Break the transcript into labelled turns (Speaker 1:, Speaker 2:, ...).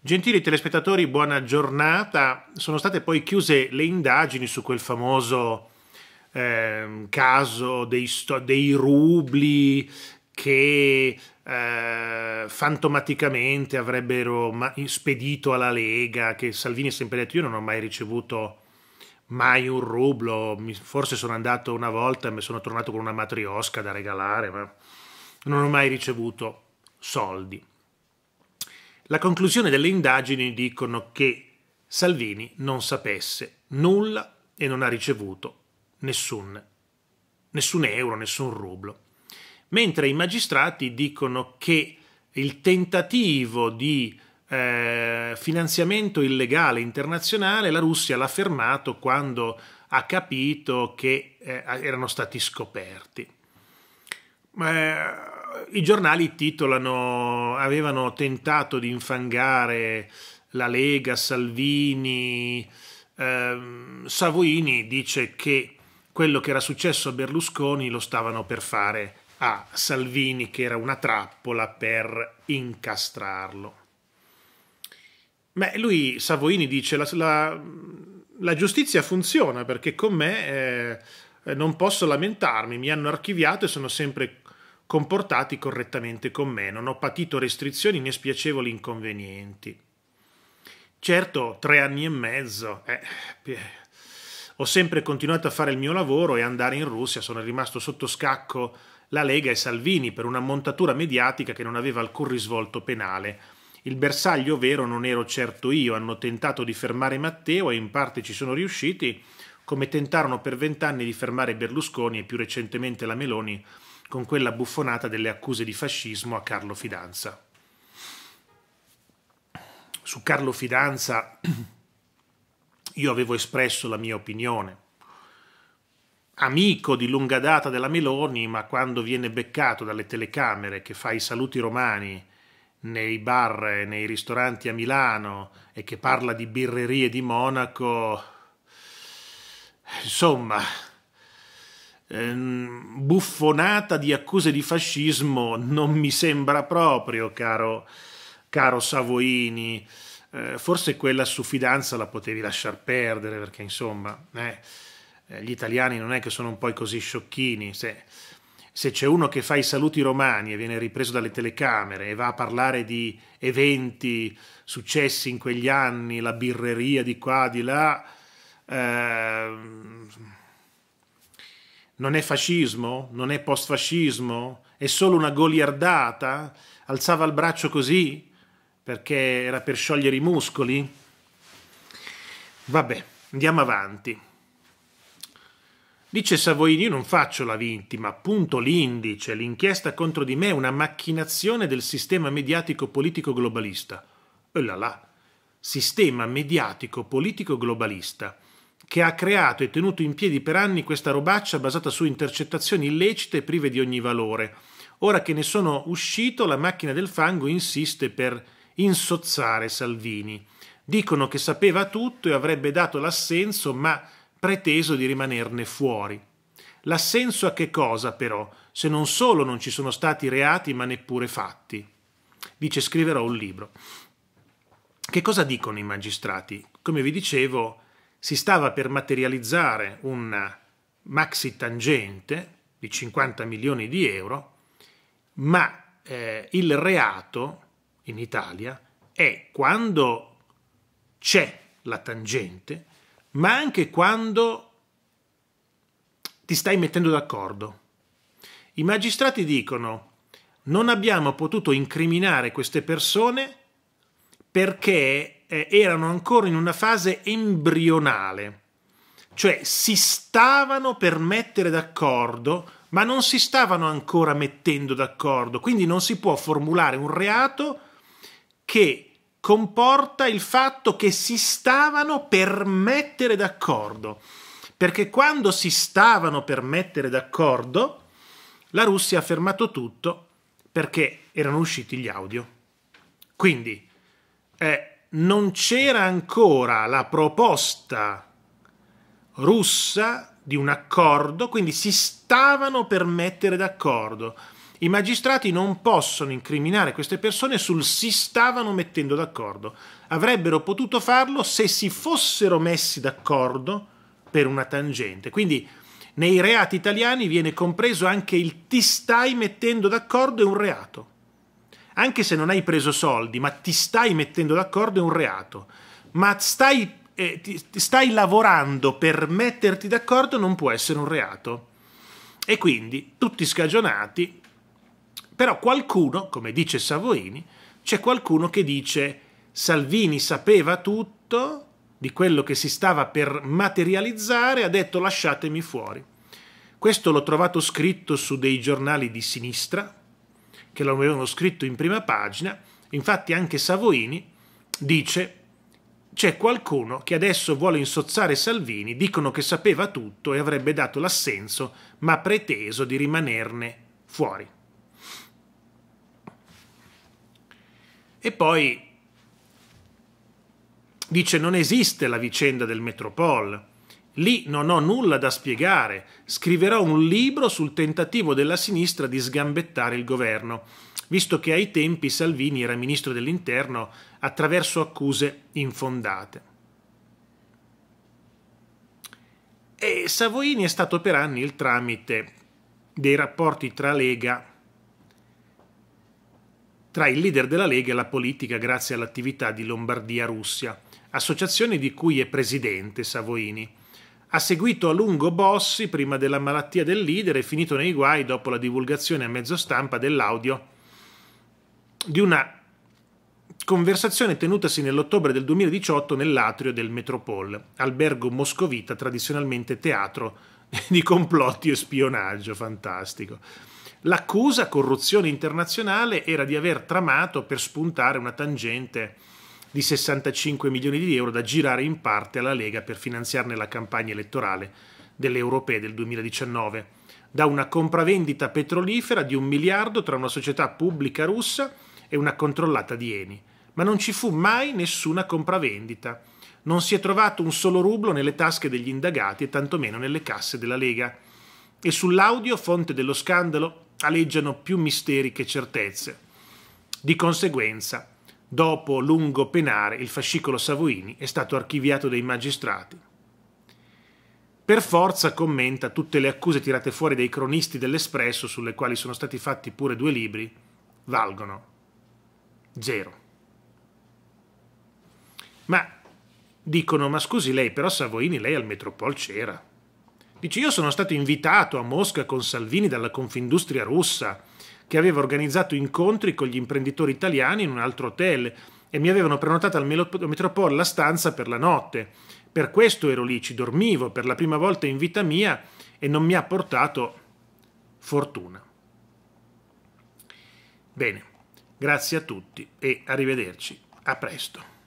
Speaker 1: Gentili telespettatori, buona giornata. Sono state poi chiuse le indagini su quel famoso eh, caso dei, dei, rubli che eh, fantomaticamente avrebbero spedito alla Lega, che Salvini ha sempre detto io non ho mai ricevuto mai un rublo, forse sono andato una volta e mi sono tornato con una matriosca da regalare, ma non ho mai ricevuto soldi. La conclusione delle indagini dicono che Salvini non sapesse nulla e non ha ricevuto nessun, nessun euro, nessun rublo. Mentre i magistrati dicono che il tentativo di eh, finanziamento illegale internazionale la Russia l'ha fermato quando ha capito che eh, erano stati scoperti. Eh, i giornali titolano, avevano tentato di infangare la Lega, Salvini, ehm, Savoini dice che quello che era successo a Berlusconi lo stavano per fare a Salvini, che era una trappola per incastrarlo. Beh, lui, Savoini, dice la, la, la giustizia funziona perché con me eh, non posso lamentarmi, mi hanno archiviato e sono sempre comportati correttamente con me, non ho patito restrizioni né spiacevoli inconvenienti. Certo, tre anni e mezzo, eh, ho sempre continuato a fare il mio lavoro e andare in Russia, sono rimasto sotto scacco la Lega e Salvini per una montatura mediatica che non aveva alcun risvolto penale. Il bersaglio vero non ero certo io, hanno tentato di fermare Matteo e in parte ci sono riusciti, come tentarono per vent'anni di fermare Berlusconi e più recentemente la Meloni con quella buffonata delle accuse di fascismo a Carlo Fidanza. Su Carlo Fidanza io avevo espresso la mia opinione. Amico di lunga data della Meloni, ma quando viene beccato dalle telecamere che fa i saluti romani nei bar e nei ristoranti a Milano e che parla di birrerie di Monaco, insomma, Ehm, buffonata di accuse di fascismo non mi sembra proprio, caro, caro Savoini. Eh, forse quella su Fidanza la potevi lasciar perdere perché insomma eh, eh, gli italiani non è che sono un po' così sciocchini. Se, se c'è uno che fa i saluti romani e viene ripreso dalle telecamere e va a parlare di eventi successi in quegli anni, la birreria di qua, di là, eh, non è fascismo? Non è postfascismo? È solo una goliardata? Alzava il braccio così perché era per sciogliere i muscoli? Vabbè, andiamo avanti. Dice Savoini, io non faccio la vittima, punto l'indice, l'inchiesta contro di me è una macchinazione del sistema mediatico politico globalista. E là là, sistema mediatico politico globalista che ha creato e tenuto in piedi per anni questa robaccia basata su intercettazioni illecite e prive di ogni valore. Ora che ne sono uscito, la macchina del fango insiste per insozzare Salvini. Dicono che sapeva tutto e avrebbe dato l'assenso, ma preteso di rimanerne fuori. L'assenso a che cosa, però, se non solo non ci sono stati reati, ma neppure fatti? Dice scriverò un libro. Che cosa dicono i magistrati? Come vi dicevo, si stava per materializzare una maxi tangente di 50 milioni di euro, ma eh, il reato in Italia è quando c'è la tangente, ma anche quando ti stai mettendo d'accordo. I magistrati dicono non abbiamo potuto incriminare queste persone perché eh, erano ancora in una fase embrionale, cioè si stavano per mettere d'accordo, ma non si stavano ancora mettendo d'accordo, quindi non si può formulare un reato che comporta il fatto che si stavano per mettere d'accordo, perché quando si stavano per mettere d'accordo, la Russia ha fermato tutto perché erano usciti gli audio. Quindi eh, non c'era ancora la proposta russa di un accordo, quindi si stavano per mettere d'accordo. I magistrati non possono incriminare queste persone sul si stavano mettendo d'accordo. Avrebbero potuto farlo se si fossero messi d'accordo per una tangente. Quindi nei reati italiani viene compreso anche il ti stai mettendo d'accordo è un reato anche se non hai preso soldi, ma ti stai mettendo d'accordo è un reato. Ma stai, eh, ti, stai lavorando per metterti d'accordo non può essere un reato. E quindi tutti scagionati, però qualcuno, come dice Savoini, c'è qualcuno che dice Salvini sapeva tutto di quello che si stava per materializzare, ha detto lasciatemi fuori. Questo l'ho trovato scritto su dei giornali di sinistra, che lo avevano scritto in prima pagina, infatti anche Savoini dice c'è qualcuno che adesso vuole insozzare Salvini, dicono che sapeva tutto e avrebbe dato l'assenso, ma preteso di rimanerne fuori. E poi dice non esiste la vicenda del Metropol, Lì non ho nulla da spiegare. Scriverò un libro sul tentativo della sinistra di sgambettare il governo, visto che ai tempi Salvini era ministro dell'interno attraverso accuse infondate. E Savoini è stato per anni il tramite dei rapporti tra Lega, tra il leader della Lega e la politica grazie all'attività di Lombardia-Russia, associazione di cui è presidente Savoini ha seguito a lungo Bossi prima della malattia del leader e finito nei guai dopo la divulgazione a mezzo stampa dell'audio di una conversazione tenutasi nell'ottobre del 2018 nell'atrio del Metropol, albergo moscovita tradizionalmente teatro di complotti e spionaggio, fantastico. L'accusa, corruzione internazionale, era di aver tramato per spuntare una tangente di 65 milioni di euro da girare in parte alla Lega per finanziarne la campagna elettorale delle europee del 2019, da una compravendita petrolifera di un miliardo tra una società pubblica russa e una controllata di Eni. Ma non ci fu mai nessuna compravendita. Non si è trovato un solo rublo nelle tasche degli indagati e tantomeno nelle casse della Lega. E sull'audio, fonte dello scandalo, aleggiano più misteri che certezze. Di conseguenza, Dopo lungo penare, il fascicolo Savoini è stato archiviato dai magistrati. Per forza commenta tutte le accuse tirate fuori dai cronisti dell'Espresso, sulle quali sono stati fatti pure due libri, valgono zero. Ma dicono, ma scusi lei, però Savoini, lei al Metropol c'era. Dice, io sono stato invitato a Mosca con Salvini dalla Confindustria russa che aveva organizzato incontri con gli imprenditori italiani in un altro hotel e mi avevano prenotato al Metropol la stanza per la notte. Per questo ero lì, ci dormivo per la prima volta in vita mia e non mi ha portato fortuna. Bene, grazie a tutti e arrivederci. A presto.